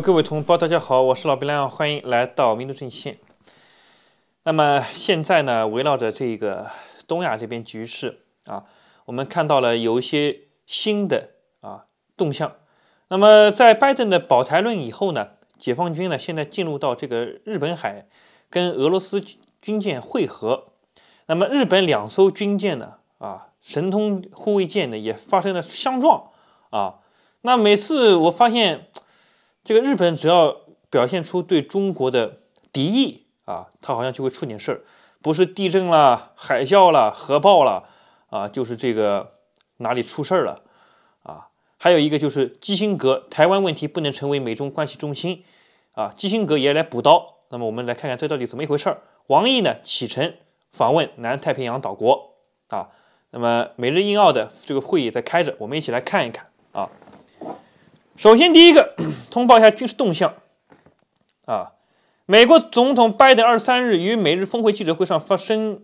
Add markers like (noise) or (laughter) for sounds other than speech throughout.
各位同胞，大家好，我是老毕亮，欢迎来到民族阵线。那么现在呢，围绕着这个东亚这边局势啊，我们看到了有一些新的啊动向。那么在拜登的保台论以后呢，解放军呢现在进入到这个日本海，跟俄罗斯军舰汇合。那么日本两艘军舰呢啊，神通护卫舰呢也发生了相撞啊。那每次我发现。这个日本只要表现出对中国的敌意啊，他好像就会出点事儿，不是地震了、海啸了、核爆了啊，就是这个哪里出事儿了啊。还有一个就是基辛格，台湾问题不能成为美中关系中心啊，基辛格也来补刀。那么我们来看看这到底怎么一回事儿。王毅呢启程访问南太平洋岛国啊，那么美日印澳的这个会议在开着，我们一起来看一看啊。首先，第一个 (clears throat) 通报一下军事动向。啊，美国总统拜登二十三日于美日峰会记者会上发声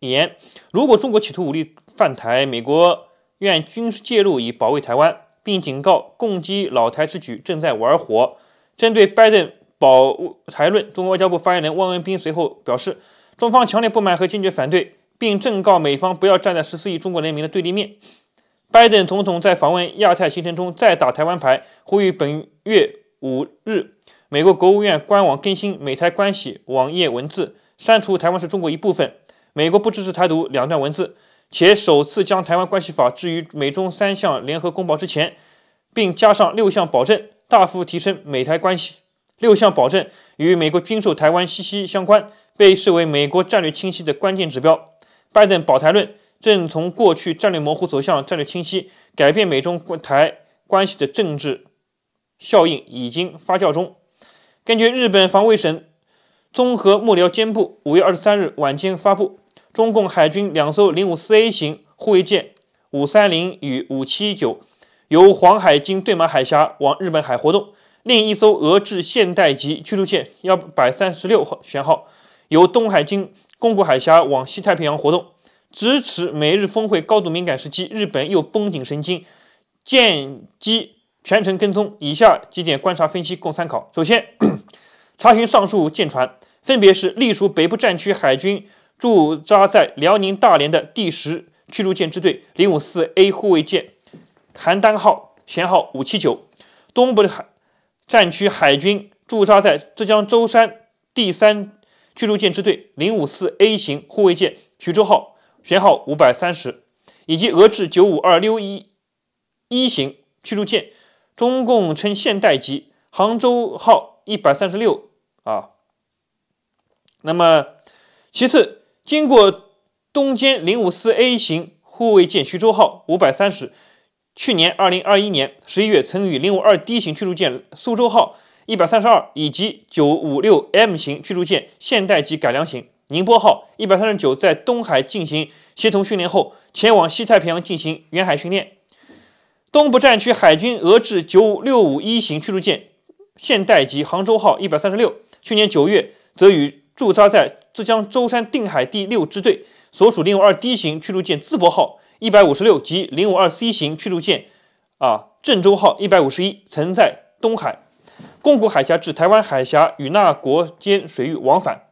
言，如果中国企图武力犯台，美国愿军事介入以保卫台湾，并警告攻击老台之举正在玩火。针对拜登保台论，中国外交部发言人汪文斌随后表示，中方强烈不满和坚决反对，并正告美方不要站在十四亿中国人民的对立面。拜登总统在访问亚太行程中再打台湾牌，呼吁本月五日，美国国务院官网更新美台关系网页文字，删除“台湾是中国一部分，美国不支持台独”两段文字，且首次将台湾关系法置于美中三项联合公报之前，并加上六项保证，大幅提升美台关系。六项保证与美国军售台湾息息相关，被视为美国战略清晰的关键指标。拜登保台论。正从过去战略模糊走向战略清晰，改变美中台关系的政治效应已经发酵中。根据日本防卫省综合幕僚监部五月二十三日晚间发布，中共海军两艘零五四 A 型护卫舰五三零与五七九由黄海经对马海峡往日本海活动，另一艘俄制现代级驱逐舰幺百三十六号舷号由东海经宫古海峡往西太平洋活动。支持美日峰会高度敏感时期，日本又绷紧神经，舰机全程跟踪。以下几点观察分析供参考：首先，(coughs) 查询上述舰船，分别是隶属北部战区海军驻扎在辽宁大连的第十驱逐舰支队零五四 A 护卫舰“邯郸号”，舷号五七九；东部战区海军驻扎在浙江舟山第三驱逐舰支队零五四 A 型护卫舰“徐州号”。舷号五百三十，以及俄制九五二六一一型驱逐舰，中共称现代级，杭州号一百三十六啊。那么，其次经过东歼零五四 A 型护卫舰徐州号五百三十，去年二零二一年十一月曾与零五二 D 型驱逐舰苏州号一百三十二以及九五六 M 型驱逐舰现代级改良型。宁波号一百三十九在东海进行协同训练后，前往西太平洋进行远海训练。东部战区海军俄制九五六五一型驱逐舰现代级杭州号一百三十六，去年九月则与驻扎在浙江舟山定海第六支队所属零五二 D 型驱逐舰淄博号一百五十六及零五二 C 型驱逐舰啊郑州号一百五十一，曾在东海、宫古海峡至台湾海峡与那国间水域往返。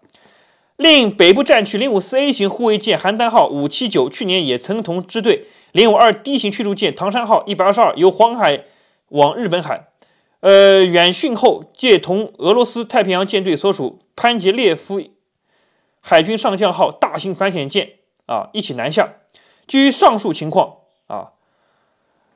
另，北部战区零五四 A 型护卫舰邯郸号五七九去年也曾同支队零五二 D 型驱逐舰唐山号一百二十二由黄海往日本海，呃，远训后借同俄罗斯太平洋舰队所属潘杰列夫海军上将号大型反潜舰啊一起南下。基于上述情况啊，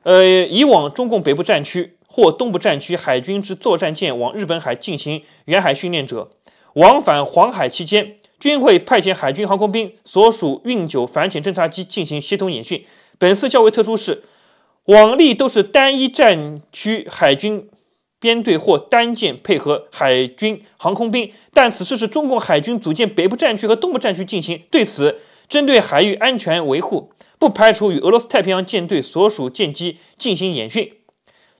呃，以往中共北部战区或东部战区海军之作战舰往日本海进行远海训练者，往返黄海期间。均会派遣海军航空兵所属运九反潜侦察机进行协同演训。本次较为特殊是往例都是单一战区海军编队或单舰配合海军航空兵，但此次是中共海军组建北部战区和东部战区进行。对此，针对海域安全维护，不排除与俄罗斯太平洋舰队所属舰机进行演训。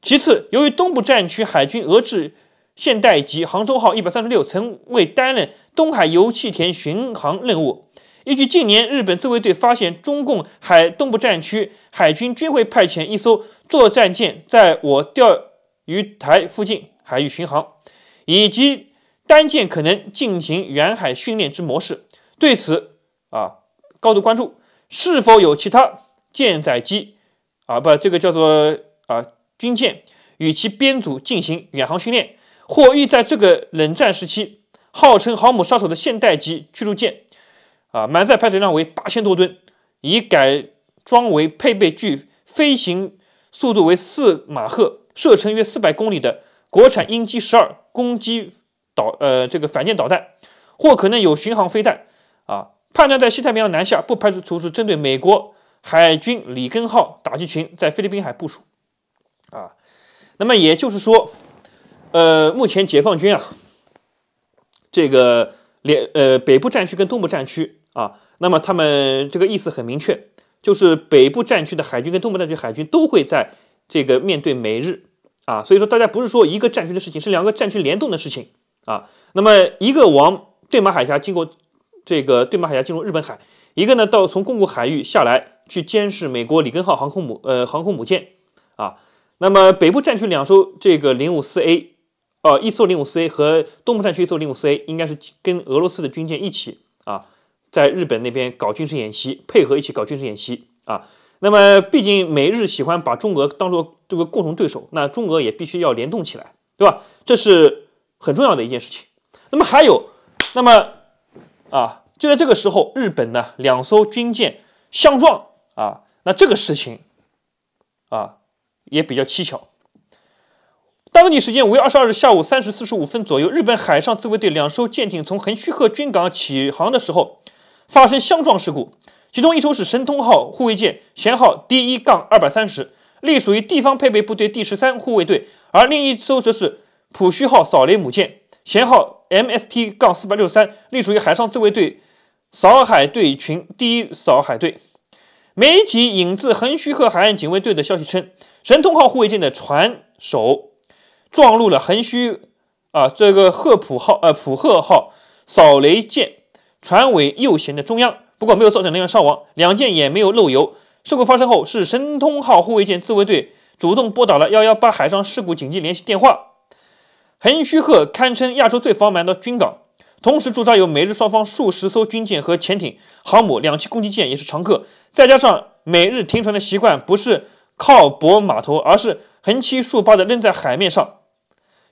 其次，由于东部战区海军俄制。现代级“杭州号”一百三十六曾为担任东海油气田巡航任务。依据近年日本自卫队发现，中共海东部战区海军均会派遣一艘作战舰在我钓鱼台附近海域巡航，以及单舰可能进行远海训练之模式，对此啊高度关注。是否有其他舰载机啊？不，这个叫做啊军舰与其编组进行远航训练？或欲在这个冷战时期，号称“航母杀手”的现代级驱逐舰，啊，满载排水量为八千多吨，已改装为配备具飞行速度为四马赫、射程约四百公里的国产鹰击十二攻击导呃这个反舰导弹，或可能有巡航飞弹，啊，判断在西太平洋南下，不排除是针对美国海军里根号打击群在菲律宾海部署，啊，那么也就是说。呃，目前解放军啊，这个连呃北部战区跟东部战区啊，那么他们这个意思很明确，就是北部战区的海军跟东部战区海军都会在这个面对美日啊，所以说大家不是说一个战区的事情，是两个战区联动的事情啊。那么一个往对马海峡经过，这个对马海峡进入日本海，一个呢到从公国海域下来去监视美国里根号航空母呃航空母舰啊，那么北部战区两艘这个零五四 A。呃，一艘零五 C 和东部战区一艘零五 C 应该是跟俄罗斯的军舰一起啊，在日本那边搞军事演习，配合一起搞军事演习啊。那么，毕竟美日喜欢把中俄当做这个共同对手，那中俄也必须要联动起来，对吧？这是很重要的一件事情。那么还有，那么啊，就在这个时候，日本呢两艘军舰相撞啊，那这个事情啊也比较蹊跷。当地时间五月二十二日下午三时四十五分左右，日本海上自卫队两艘舰艇从横须贺军港起航的时候发生相撞事故。其中一艘是神通号护卫舰，舷号 D 一杠二百三十，隶属于地方配备部队第十三护卫队；而另一艘则是浦须号扫雷母舰，舷号 MST 杠四百六十三，隶属于海上自卫队扫海队群第一扫海队。媒体引自横须贺海岸警卫队的消息称，神通号护卫舰的船首。撞入了横须啊这个赫普号呃普赫号扫雷舰船尾右舷的中央，不过没有造成人员伤亡，两舰也没有漏油。事故发生后，是神通号护卫舰自卫队主动拨打了幺幺八海上事故紧急联系电话。横须贺堪称亚洲最繁忙的军港，同时驻扎有美日双方数十艘军舰和潜艇、航母、两栖攻击舰也是常客，再加上美日停船的习惯不是靠泊码头，而是横七竖八的扔在海面上。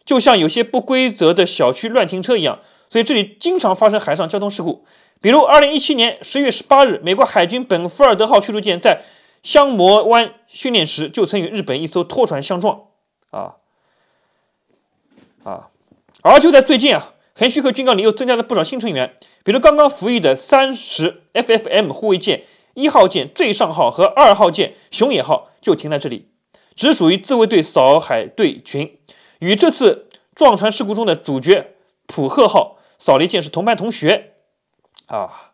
就像有些不规则的小区乱停车一样，所以这里经常发生海上交通事故。比如，二零一七年十一月十八日，美国海军本富尔德号驱逐舰在香摩湾训练时，就曾与日本一艘拖船相撞。啊啊！而就在最近啊，横须贺军港里又增加了不少新成员，比如刚刚服役的三十 FFM 护卫舰一号舰最上号和二号舰熊野号就停在这里，只属于自卫队扫海队群。与这次撞船事故中的主角“普赫号”扫雷舰是同班同学啊，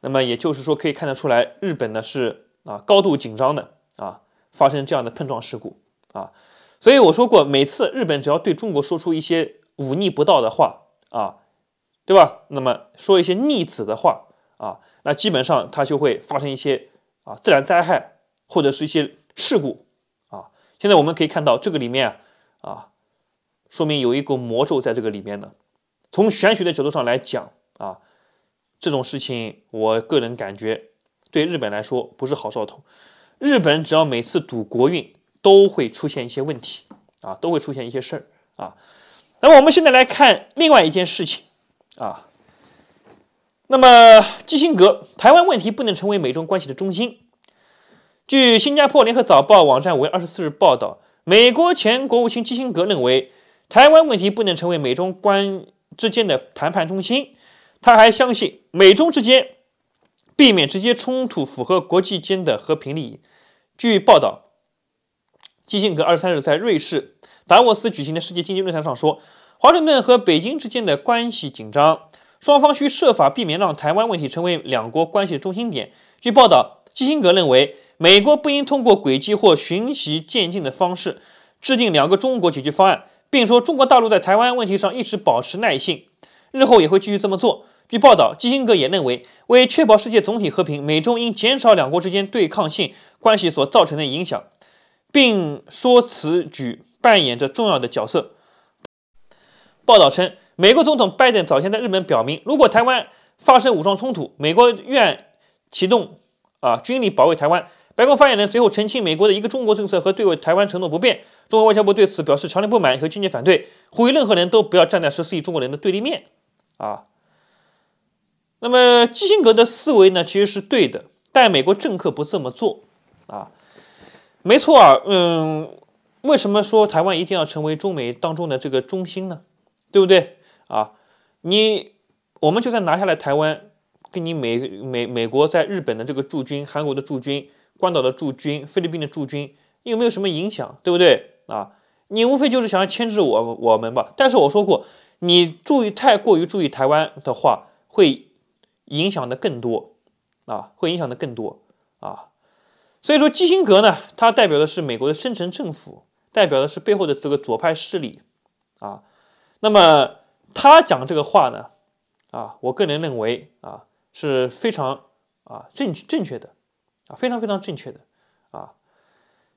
那么也就是说，可以看得出来，日本呢是啊高度紧张的啊，发生这样的碰撞事故啊。所以我说过，每次日本只要对中国说出一些忤逆不道的话啊，对吧？那么说一些逆子的话啊，那基本上它就会发生一些啊自然灾害或者是一些事故啊。现在我们可以看到这个里面啊。说明有一股魔咒在这个里面呢。从玄学的角度上来讲啊，这种事情我个人感觉对日本来说不是好兆头。日本只要每次赌国运，都会出现一些问题啊，都会出现一些事儿啊。那么我们现在来看另外一件事情啊。那么基辛格，台湾问题不能成为美中关系的中心。据新加坡联合早报网站五月二十四日报道，美国前国务卿基辛格认为。台湾问题不能成为美中关之间的谈判中心。他还相信，美中之间避免直接冲突符合国际间的和平利益。据报道，基辛格二十三日在瑞士达沃斯举行的世界经济论坛上说，华盛顿和北京之间的关系紧张，双方需设法避免让台湾问题成为两国关系的中心点。据报道，基辛格认为，美国不应通过诡计或循序渐进的方式制定“两个中国”解决方案。并说，中国大陆在台湾问题上一直保持耐性，日后也会继续这么做。据报道，基辛格也认为，为确保世界总体和平，美中应减少两国之间对抗性关系所造成的影响，并说此举扮演着重要的角色。报道称，美国总统拜登早前在日本表明，如果台湾发生武装冲突，美国愿启动啊军力保卫台湾。白宫发言人随后澄清，美国的一个中国政策和对台湾承诺不变。中国外交部对此表示强烈不满和坚决反对，呼吁任何人都不要站在十四亿中国人的对立面啊。那么基辛格的思维呢，其实是对的，但美国政客不这么做啊，没错啊，嗯，为什么说台湾一定要成为中美当中的这个中心呢？对不对啊？你我们就算拿下来台湾，跟你美美美国在日本的这个驻军、韩国的驻军。关岛的驻军、菲律宾的驻军又没有什么影响？对不对啊？你无非就是想要牵制我我们吧。但是我说过，你注意太过于注意台湾的话，会影响的更多啊，会影响的更多啊。所以说，基辛格呢，他代表的是美国的深层政府，代表的是背后的这个左派势力啊。那么他讲这个话呢，啊，我个人认为啊是非常啊正正确的。非常非常正确的，啊，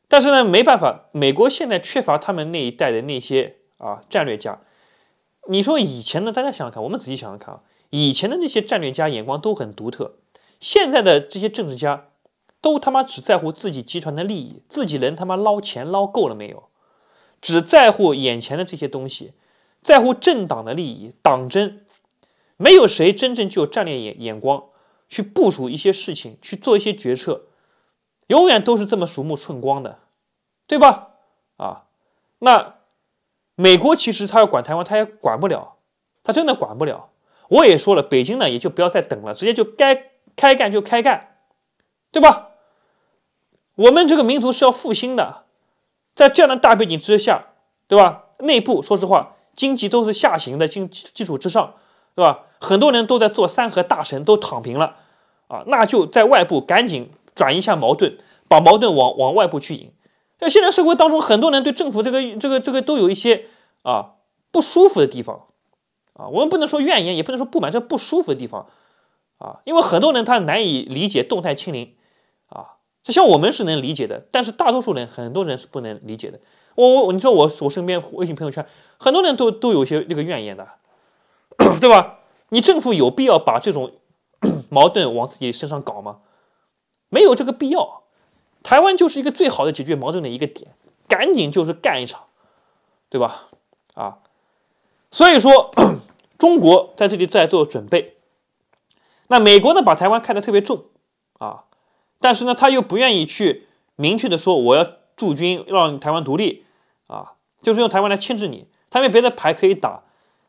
但是呢，没办法，美国现在缺乏他们那一代的那些啊战略家。你说以前呢，大家想想看，我们仔细想想看啊，以前的那些战略家眼光都很独特，现在的这些政治家，都他妈只在乎自己集团的利益，自己能他妈捞钱捞够了没有，只在乎眼前的这些东西，在乎政党的利益、党争，没有谁真正具有战略眼眼光。去部署一些事情，去做一些决策，永远都是这么鼠目寸光的，对吧？啊，那美国其实他要管台湾，他也管不了，他真的管不了。我也说了，北京呢也就不要再等了，直接就该开干就开干，对吧？我们这个民族是要复兴的，在这样的大背景之下，对吧？内部说实话，经济都是下行的基基础之上。对吧？很多人都在做三和大神都躺平了，啊，那就在外部赶紧转移一下矛盾，把矛盾往往外部去引。那现在社会当中，很多人对政府这个、这个、这个都有一些啊不舒服的地方，啊，我们不能说怨言，也不能说不满，这不舒服的地方，啊，因为很多人他难以理解动态清零，啊，就像我们是能理解的，但是大多数人、很多人是不能理解的。我我你说我我身边微信朋友圈很多人都都有些那个怨言的。对吧？你政府有必要把这种 (clears throat) 矛盾往自己身上搞吗？没有这个必要。台湾就是一个最好的解决矛盾的一个点，赶紧就是干一场，对吧？啊，所以说 (clears throat) 中国在这里在做准备。那美国呢，把台湾看得特别重啊，但是呢，他又不愿意去明确的说我要驻军让台湾独立啊，就是用台湾来牵制你。他没别的牌可以打，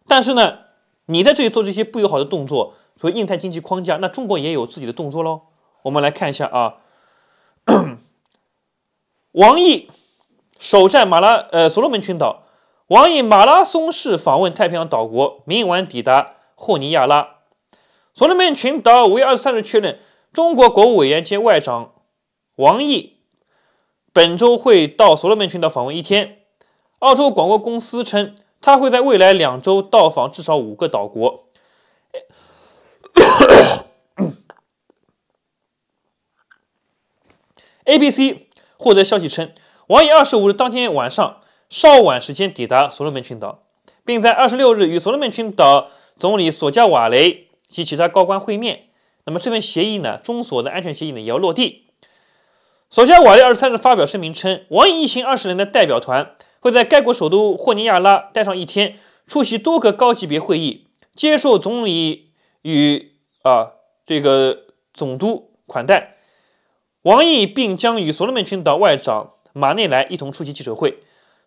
但是呢。你在这里做这些不友好的动作，说印太经济框架，那中国也有自己的动作喽。我们来看一下啊，(clears throat) 王毅首站马拉呃所罗门群岛，王毅马拉松式访问太平洋岛国，明晚抵达霍尼亚拉，所罗门群岛五月二十三日确认，中国国务委员兼外长王毅本周会到所罗门群岛访问一天，澳洲广播公司称。他会在未来两周到访至少五个岛国。(coughs) ABC 获得消息称，王毅二十五日当天晚上，稍晚时间抵达所罗门群岛，并在二十六日与所罗门群岛总理索加瓦雷及其他高官会面。那么这份协议呢，中所的安全协议呢也要落地。索加瓦雷二十三日发表声明称，王毅一行二十人的代表团。会在该国首都霍尼亚拉待上一天，出席多个高级别会议，接受总理与啊这个总督款待。王毅并将与所罗门群岛外长马内莱一同出席记者会。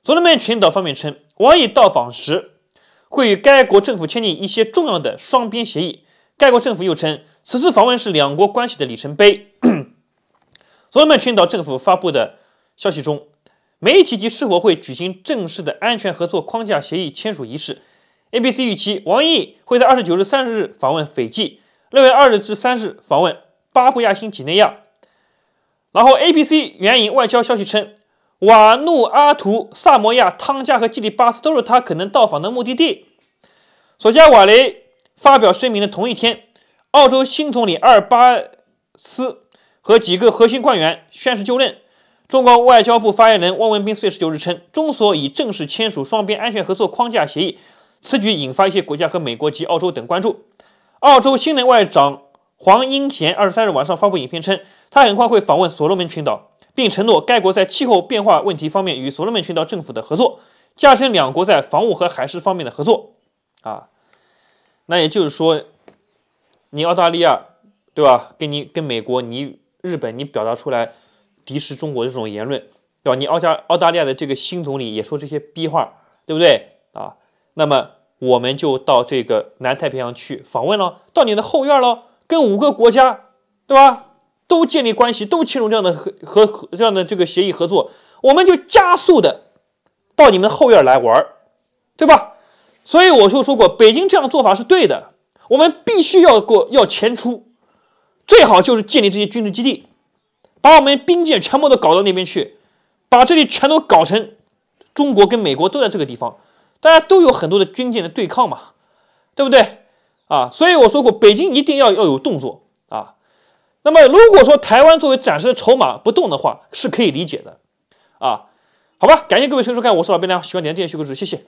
所罗门群岛方面称，王毅到访时会与该国政府签订一些重要的双边协议。该国政府又称，此次访问是两国关系的里程碑。(coughs) 所罗门群岛政府发布的消息中。媒体及是否会举行正式的安全合作框架协议签署仪式？ABC 预期王毅会在二十九日、三十日访问斐济，六月二日至三日访问巴布亚新几内亚。然后，ABC 援引外交消息称，瓦努阿图、萨摩亚、汤加和基里巴斯都是他可能到访的目的地。索加瓦雷发表声明的同一天，澳洲新总理阿尔巴斯和几个核心官员宣誓就任。中国外交部发言人汪文斌四月十九日称，中所已正式签署双边安全合作框架协议。此举引发一些国家和美国及澳洲等关注。澳洲新任外长黄英贤二十三日晚上发布影片称，他很快会访问所罗门群岛，并承诺该国在气候变化问题方面与所罗门群岛政府的合作，加深两国在防务和海事方面的合作。啊，那也就是说，你澳大利亚对吧？跟你跟美国，你日本，你表达出来。敌视中国的这种言论，对吧？你澳加澳大利亚的这个新总理也说这些逼话，对不对啊？那么我们就到这个南太平洋去访问了，到你的后院了，跟五个国家，对吧？都建立关系，都签署这样的和和这样的这个协议合作，我们就加速的到你们后院来玩，对吧？所以我就说过，北京这样的做法是对的，我们必须要过要前出，最好就是建立这些军事基地。把我们兵舰全部都搞到那边去，把这里全都搞成中国跟美国都在这个地方，大家都有很多的军舰的对抗嘛，对不对？啊，所以我说过，北京一定要要有动作啊。那么如果说台湾作为暂时的筹码不动的话，是可以理解的啊。好吧，感谢各位收看，我是老边梁，喜欢点点订阅，谢谢。